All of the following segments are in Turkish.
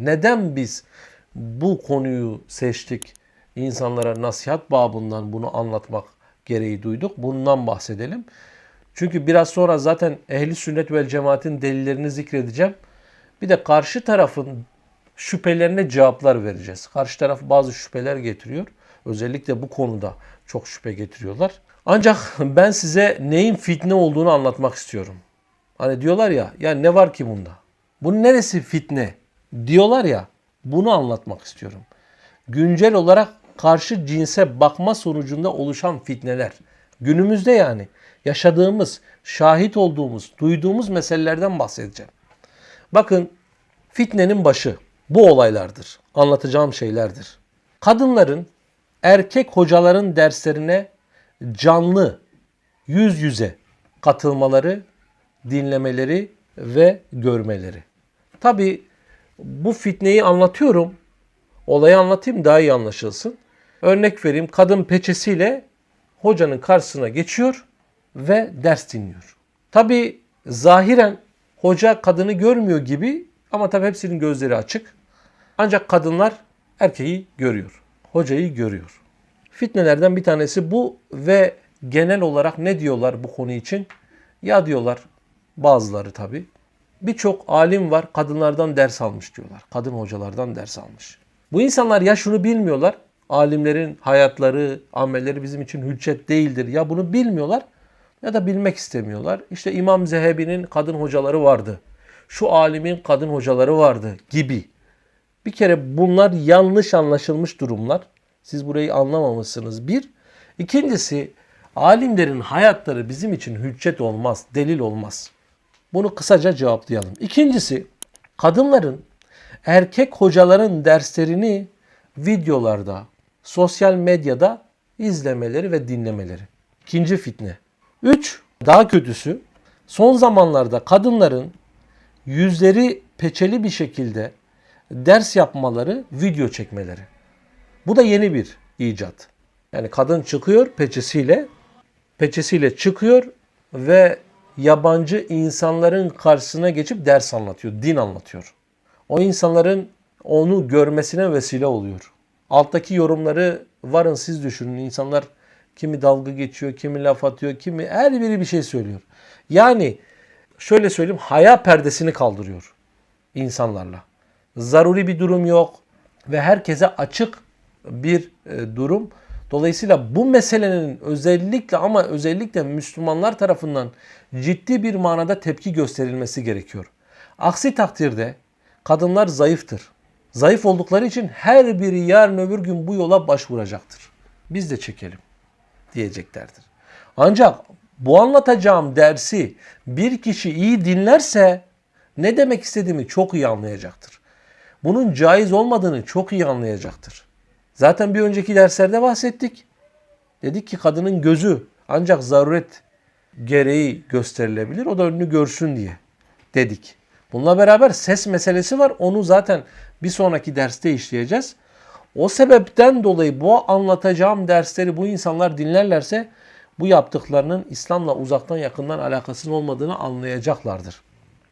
neden biz bu konuyu seçtik? İnsanlara nasihat babından bunu anlatmak gereği duyduk. Bundan bahsedelim. Çünkü biraz sonra zaten ehli sünnet vel cemaatin delillerini zikredeceğim. Bir de karşı tarafın şüphelerine cevaplar vereceğiz. Karşı taraf bazı şüpheler getiriyor. Özellikle bu konuda çok şüphe getiriyorlar. Ancak ben size neyin fitne olduğunu anlatmak istiyorum. Hani diyorlar ya, ya ne var ki bunda? Bunun neresi fitne? diyorlar ya bunu anlatmak istiyorum. Güncel olarak karşı cinse bakma sonucunda oluşan fitneler. Günümüzde yani yaşadığımız, şahit olduğumuz, duyduğumuz meselelerden bahsedeceğim. Bakın fitnenin başı bu olaylardır. Anlatacağım şeylerdir. Kadınların erkek hocaların derslerine canlı yüz yüze katılmaları, dinlemeleri ve görmeleri. Tabi bu fitneyi anlatıyorum. Olayı anlatayım daha iyi anlaşılsın. Örnek vereyim kadın peçesiyle hocanın karşısına geçiyor ve ders dinliyor. Tabi zahiren hoca kadını görmüyor gibi ama tabi hepsinin gözleri açık. Ancak kadınlar erkeği görüyor. Hocayı görüyor. Fitnelerden bir tanesi bu ve genel olarak ne diyorlar bu konu için? Ya diyorlar bazıları tabi birçok alim var kadınlardan ders almış diyorlar. Kadın hocalardan ders almış. Bu insanlar ya şunu bilmiyorlar. Alimlerin hayatları, amelleri bizim için hüccet değildir. Ya bunu bilmiyorlar ya da bilmek istemiyorlar. İşte İmam Zehebi'nin kadın hocaları vardı. Şu alimin kadın hocaları vardı gibi. Bir kere bunlar yanlış anlaşılmış durumlar. Siz burayı anlamamışsınız. Bir. İkincisi alimlerin hayatları bizim için hüccet olmaz, delil olmaz. Bunu kısaca cevaplayalım. İkincisi kadınların erkek hocaların derslerini videolarda, sosyal medyada izlemeleri ve dinlemeleri. İkinci fitne. Üç, daha kötüsü son zamanlarda kadınların yüzleri peçeli bir şekilde ders yapmaları, video çekmeleri. Bu da yeni bir icat. Yani kadın çıkıyor peçesiyle, peçesiyle çıkıyor ve yabancı insanların karşısına geçip ders anlatıyor, din anlatıyor. O insanların onu görmesine vesile oluyor. Alttaki yorumları varın siz düşünün. İnsanlar kimi dalga geçiyor, kimi laf atıyor, kimi her biri bir şey söylüyor. Yani şöyle söyleyeyim haya perdesini kaldırıyor insanlarla. Zaruri bir durum yok ve herkese açık bir e, durum. Dolayısıyla bu meselenin özellikle ama özellikle Müslümanlar tarafından ciddi bir manada tepki gösterilmesi gerekiyor. Aksi takdirde kadınlar zayıftır. Zayıf oldukları için her biri yarın öbür gün bu yola başvuracaktır. Biz de çekelim diyeceklerdir. Ancak bu anlatacağım dersi bir kişi iyi dinlerse ne demek istediğimi çok iyi anlayacaktır. Bunun caiz olmadığını çok iyi anlayacaktır. Zaten bir önceki derslerde bahsettik. Dedik ki kadının gözü ancak zaruret gereği gösterilebilir. O da önünü görsün diye dedik. Bununla beraber ses meselesi var. Onu zaten bir sonraki derste işleyeceğiz. O sebepten dolayı bu anlatacağım dersleri bu insanlar dinlerlerse bu yaptıklarının İslam'la uzaktan yakından alakasının olmadığını anlayacaklardır.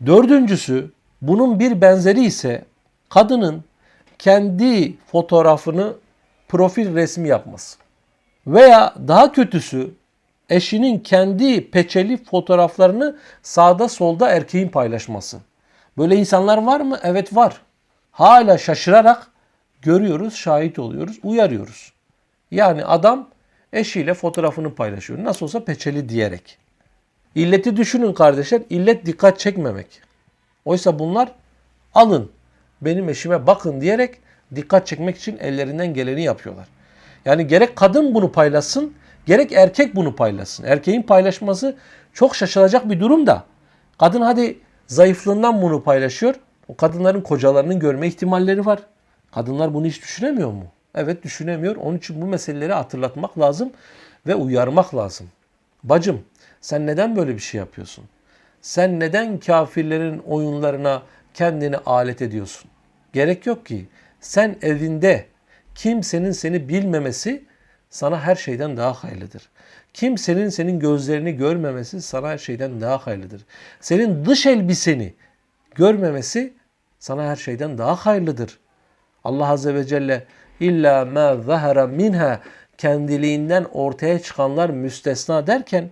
Dördüncüsü bunun bir benzeri ise kadının kendi fotoğrafını profil resmi yapması. Veya daha kötüsü eşinin kendi peçeli fotoğraflarını sağda solda erkeğin paylaşması. Böyle insanlar var mı? Evet var. Hala şaşırarak görüyoruz, şahit oluyoruz, uyarıyoruz. Yani adam eşiyle fotoğrafını paylaşıyor. Nasıl olsa peçeli diyerek. İlleti düşünün kardeşler. İllet dikkat çekmemek. Oysa bunlar alın benim eşime bakın diyerek dikkat çekmek için ellerinden geleni yapıyorlar. Yani gerek kadın bunu paylaşsın, gerek erkek bunu paylaşsın. Erkeğin paylaşması çok şaşılacak bir durum da. Kadın hadi zayıflığından bunu paylaşıyor. O kadınların kocalarının görme ihtimalleri var. Kadınlar bunu hiç düşünemiyor mu? Evet düşünemiyor. Onun için bu meseleleri hatırlatmak lazım ve uyarmak lazım. Bacım sen neden böyle bir şey yapıyorsun? Sen neden kafirlerin oyunlarına kendini alet ediyorsun? Gerek yok ki. Sen evinde kimsenin seni bilmemesi sana her şeyden daha hayırlıdır. Kimsenin senin gözlerini görmemesi sana her şeyden daha hayırlıdır. Senin dış elbiseni görmemesi sana her şeyden daha hayırlıdır. Allah Azze ve Celle illa ma zahara minha kendiliğinden ortaya çıkanlar müstesna derken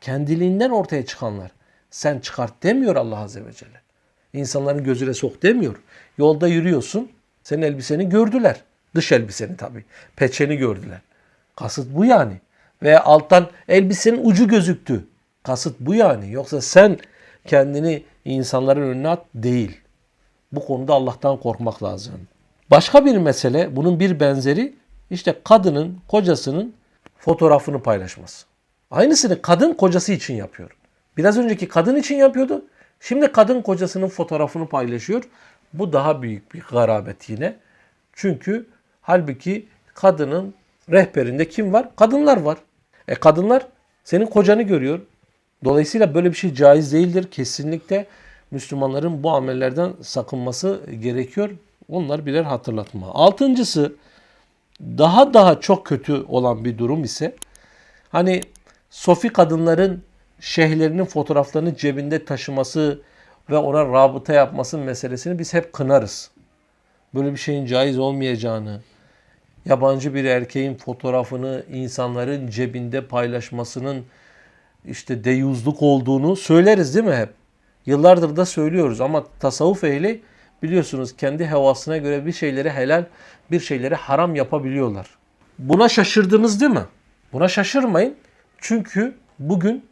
kendiliğinden ortaya çıkanlar. Sen çıkart demiyor Allah Azze ve Celle. İnsanların gözüne sok demiyor. Yolda yürüyorsun senin elbiseni gördüler. Dış elbiseni tabii. Peçeni gördüler. Kasıt bu yani. Veya alttan elbisenin ucu gözüktü. Kasıt bu yani. Yoksa sen kendini insanların önüne at değil. Bu konuda Allah'tan korkmak lazım. Başka bir mesele bunun bir benzeri işte kadının kocasının fotoğrafını paylaşması. Aynısını kadın kocası için yapıyor. Biraz önceki kadın için yapıyordu. Şimdi kadın kocasının fotoğrafını paylaşıyor. Bu daha büyük bir garabet yine. Çünkü halbuki kadının rehberinde kim var? Kadınlar var. E kadınlar senin kocanı görüyor. Dolayısıyla böyle bir şey caiz değildir. Kesinlikle Müslümanların bu amellerden sakınması gerekiyor. Onlar birer hatırlatma. Altıncısı daha daha çok kötü olan bir durum ise hani sofi kadınların şeyhlerinin fotoğraflarını cebinde taşıması, ve ona rabıta yapmasın meselesini biz hep kınarız. Böyle bir şeyin caiz olmayacağını, yabancı bir erkeğin fotoğrafını insanların cebinde paylaşmasının işte deyuzluk olduğunu söyleriz değil mi hep? Yıllardır da söylüyoruz ama tasavvuf ehli biliyorsunuz kendi hevasına göre bir şeyleri helal, bir şeyleri haram yapabiliyorlar. Buna şaşırdınız değil mi? Buna şaşırmayın. Çünkü bugün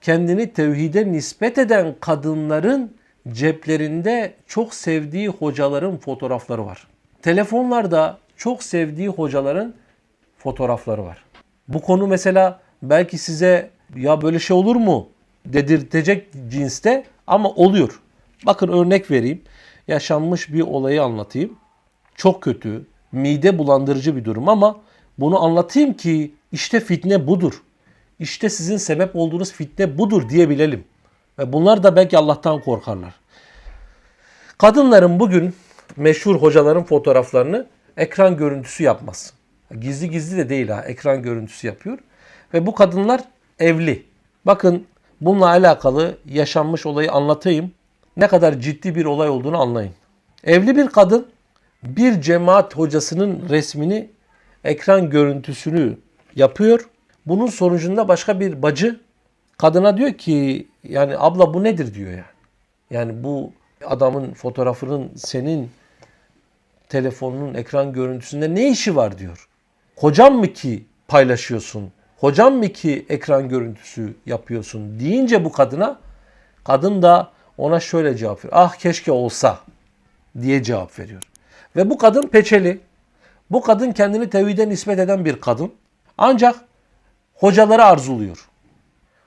kendini tevhide nispet eden kadınların ceplerinde çok sevdiği hocaların fotoğrafları var. Telefonlarda çok sevdiği hocaların fotoğrafları var. Bu konu mesela belki size ya böyle şey olur mu dedirtecek cinste ama oluyor. Bakın örnek vereyim. Yaşanmış bir olayı anlatayım. Çok kötü, mide bulandırıcı bir durum ama bunu anlatayım ki işte fitne budur. İşte sizin sebep olduğunuz fitne budur diyebilelim. Ve bunlar da belki Allah'tan korkarlar. Kadınların bugün meşhur hocaların fotoğraflarını ekran görüntüsü yapmaz. Gizli gizli de değil ha ekran görüntüsü yapıyor. Ve bu kadınlar evli. Bakın bununla alakalı yaşanmış olayı anlatayım. Ne kadar ciddi bir olay olduğunu anlayın. Evli bir kadın bir cemaat hocasının resmini ekran görüntüsünü yapıyor. Bunun sonucunda başka bir bacı Kadına diyor ki yani abla bu nedir diyor yani. Yani bu adamın fotoğrafının senin telefonunun ekran görüntüsünde ne işi var diyor. Hocam mı ki paylaşıyorsun? Hocam mı ki ekran görüntüsü yapıyorsun deyince bu kadına kadın da ona şöyle cevap veriyor. Ah keşke olsa diye cevap veriyor. Ve bu kadın peçeli. Bu kadın kendini tevhide nispet eden bir kadın. Ancak hocaları arzuluyor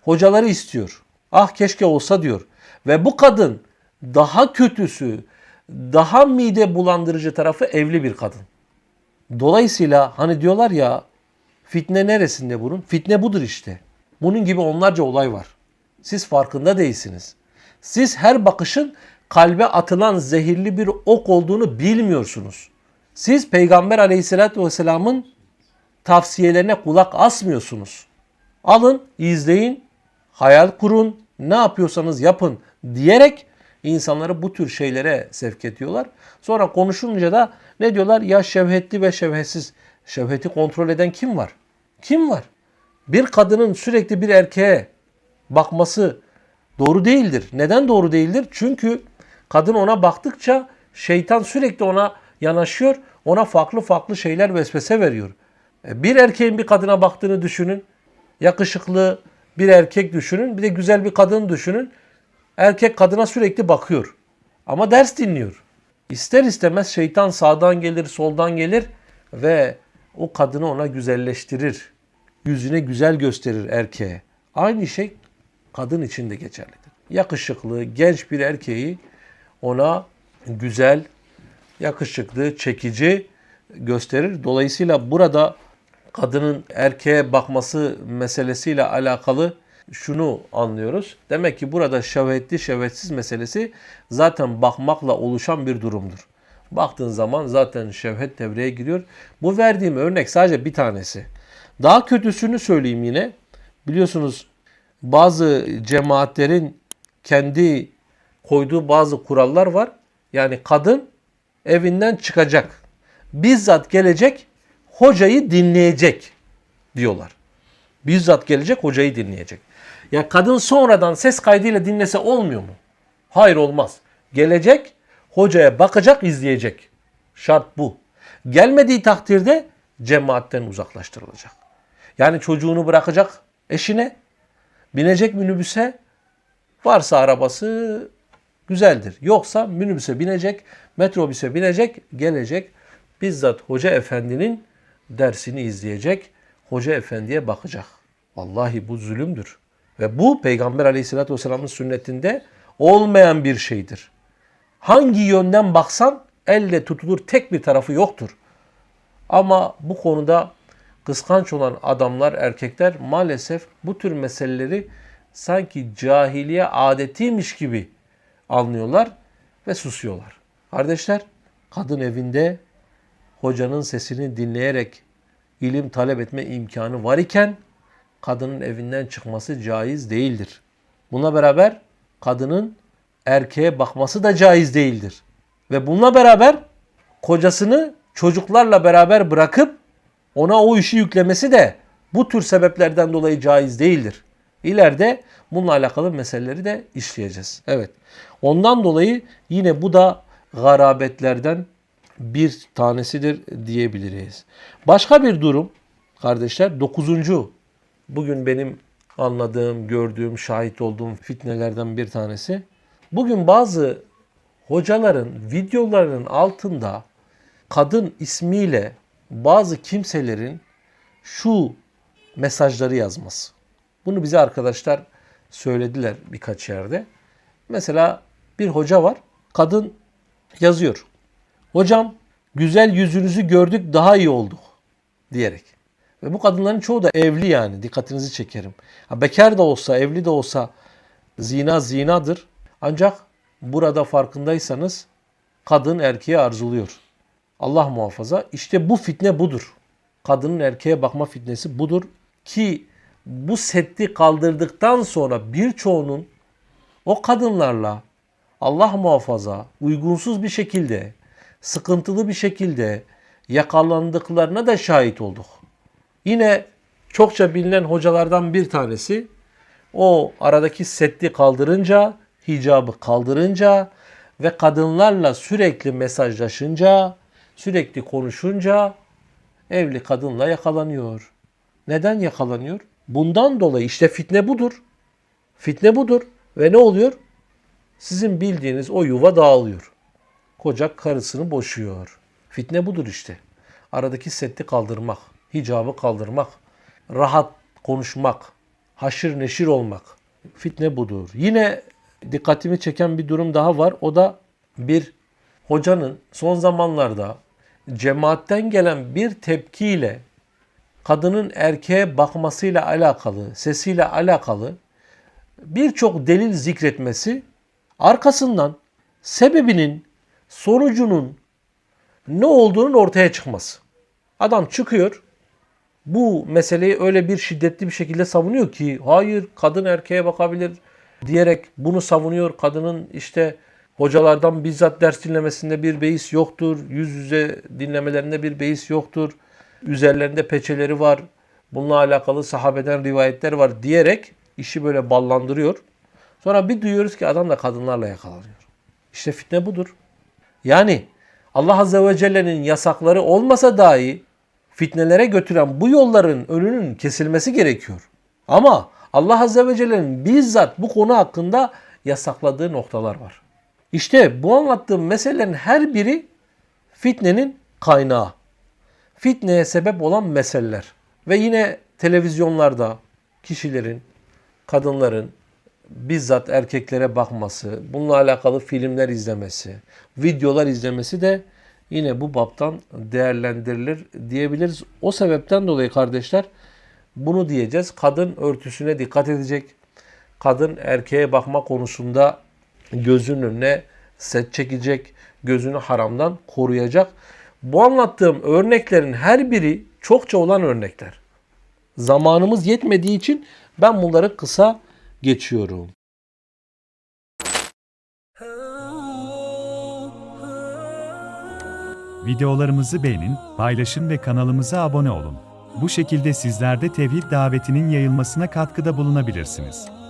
hocaları istiyor. Ah keşke olsa diyor. Ve bu kadın daha kötüsü, daha mide bulandırıcı tarafı evli bir kadın. Dolayısıyla hani diyorlar ya fitne neresinde bunun? Fitne budur işte. Bunun gibi onlarca olay var. Siz farkında değilsiniz. Siz her bakışın kalbe atılan zehirli bir ok olduğunu bilmiyorsunuz. Siz Peygamber Aleyhisselatü vesselamın tavsiyelerine kulak asmıyorsunuz. Alın, izleyin, hayal kurun, ne yapıyorsanız yapın diyerek insanları bu tür şeylere sevk ediyorlar. Sonra konuşunca da ne diyorlar? Ya şevhetli ve şevhetsiz. Şevheti kontrol eden kim var? Kim var? Bir kadının sürekli bir erkeğe bakması doğru değildir. Neden doğru değildir? Çünkü kadın ona baktıkça şeytan sürekli ona yanaşıyor. Ona farklı farklı şeyler vesvese veriyor. E, bir erkeğin bir kadına baktığını düşünün. Yakışıklı, bir erkek düşünün, bir de güzel bir kadın düşünün. Erkek kadına sürekli bakıyor. Ama ders dinliyor. İster istemez şeytan sağdan gelir, soldan gelir ve o kadını ona güzelleştirir. Yüzüne güzel gösterir erkeğe. Aynı şey kadın için de geçerlidir. Yakışıklı, genç bir erkeği ona güzel, yakışıklı, çekici gösterir. Dolayısıyla burada kadının erkeğe bakması meselesiyle alakalı şunu anlıyoruz. Demek ki burada şevetli şevetsiz meselesi zaten bakmakla oluşan bir durumdur. Baktığın zaman zaten şevhet devreye giriyor. Bu verdiğim örnek sadece bir tanesi. Daha kötüsünü söyleyeyim yine. Biliyorsunuz bazı cemaatlerin kendi koyduğu bazı kurallar var. Yani kadın evinden çıkacak. Bizzat gelecek hocayı dinleyecek diyorlar. Bizzat gelecek hocayı dinleyecek. Ya yani kadın sonradan ses kaydıyla dinlese olmuyor mu? Hayır olmaz. Gelecek, hocaya bakacak, izleyecek. Şart bu. Gelmediği takdirde cemaatten uzaklaştırılacak. Yani çocuğunu bırakacak eşine, binecek minibüse, varsa arabası güzeldir. Yoksa minibüse binecek, metrobüse binecek, gelecek bizzat hoca efendinin dersini izleyecek, hoca efendiye bakacak. Vallahi bu zulümdür. Ve bu Peygamber aleyhissalatü vesselamın sünnetinde olmayan bir şeydir. Hangi yönden baksan elle tutulur tek bir tarafı yoktur. Ama bu konuda kıskanç olan adamlar, erkekler maalesef bu tür meseleleri sanki cahiliye adetiymiş gibi anlıyorlar ve susuyorlar. Kardeşler, kadın evinde hocanın sesini dinleyerek ilim talep etme imkanı var iken kadının evinden çıkması caiz değildir. Buna beraber kadının erkeğe bakması da caiz değildir. Ve bununla beraber kocasını çocuklarla beraber bırakıp ona o işi yüklemesi de bu tür sebeplerden dolayı caiz değildir. İleride bununla alakalı meseleleri de işleyeceğiz. Evet. Ondan dolayı yine bu da garabetlerden bir tanesidir diyebiliriz. Başka bir durum kardeşler dokuzuncu bugün benim anladığım, gördüğüm, şahit olduğum fitnelerden bir tanesi. Bugün bazı hocaların videolarının altında kadın ismiyle bazı kimselerin şu mesajları yazması. Bunu bize arkadaşlar söylediler birkaç yerde. Mesela bir hoca var. Kadın yazıyor. Hocam güzel yüzünüzü gördük daha iyi olduk diyerek. Ve bu kadınların çoğu da evli yani dikkatinizi çekerim. Ha, bekar da olsa evli de olsa zina zinadır. Ancak burada farkındaysanız kadın erkeğe arzuluyor. Allah muhafaza işte bu fitne budur. Kadının erkeğe bakma fitnesi budur. Ki bu setti kaldırdıktan sonra birçoğunun o kadınlarla Allah muhafaza uygunsuz bir şekilde sıkıntılı bir şekilde yakalandıklarına da şahit olduk. Yine çokça bilinen hocalardan bir tanesi o aradaki setti kaldırınca, hicabı kaldırınca ve kadınlarla sürekli mesajlaşınca, sürekli konuşunca evli kadınla yakalanıyor. Neden yakalanıyor? Bundan dolayı işte fitne budur. Fitne budur ve ne oluyor? Sizin bildiğiniz o yuva dağılıyor koca karısını boşuyor. Fitne budur işte. Aradaki setti kaldırmak, hicabı kaldırmak, rahat konuşmak, haşır neşir olmak. Fitne budur. Yine dikkatimi çeken bir durum daha var. O da bir hocanın son zamanlarda cemaatten gelen bir tepkiyle kadının erkeğe bakmasıyla alakalı, sesiyle alakalı birçok delil zikretmesi arkasından sebebinin sonucunun ne olduğunun ortaya çıkması. Adam çıkıyor bu meseleyi öyle bir şiddetli bir şekilde savunuyor ki hayır kadın erkeğe bakabilir diyerek bunu savunuyor. Kadının işte hocalardan bizzat ders dinlemesinde bir beis yoktur. Yüz yüze dinlemelerinde bir beis yoktur. Üzerlerinde peçeleri var. Bununla alakalı sahabeden rivayetler var diyerek işi böyle ballandırıyor. Sonra bir duyuyoruz ki adam da kadınlarla yakalanıyor. İşte fitne budur. Yani Allah Azze ve Celle'nin yasakları olmasa dahi fitnelere götüren bu yolların önünün kesilmesi gerekiyor. Ama Allah Azze ve Celle'nin bizzat bu konu hakkında yasakladığı noktalar var. İşte bu anlattığım meselelerin her biri fitnenin kaynağı. Fitneye sebep olan meseleler. Ve yine televizyonlarda kişilerin, kadınların, bizzat erkeklere bakması, bununla alakalı filmler izlemesi, videolar izlemesi de yine bu baptan değerlendirilir diyebiliriz. O sebepten dolayı kardeşler bunu diyeceğiz. Kadın örtüsüne dikkat edecek. Kadın erkeğe bakma konusunda gözünün önüne set çekecek, gözünü haramdan koruyacak. Bu anlattığım örneklerin her biri çokça olan örnekler. Zamanımız yetmediği için ben bunları kısa geçiyorum. Videolarımızı beğenin, paylaşın ve kanalımıza abone olun. Bu şekilde sizler de tevhid davetinin yayılmasına katkıda bulunabilirsiniz.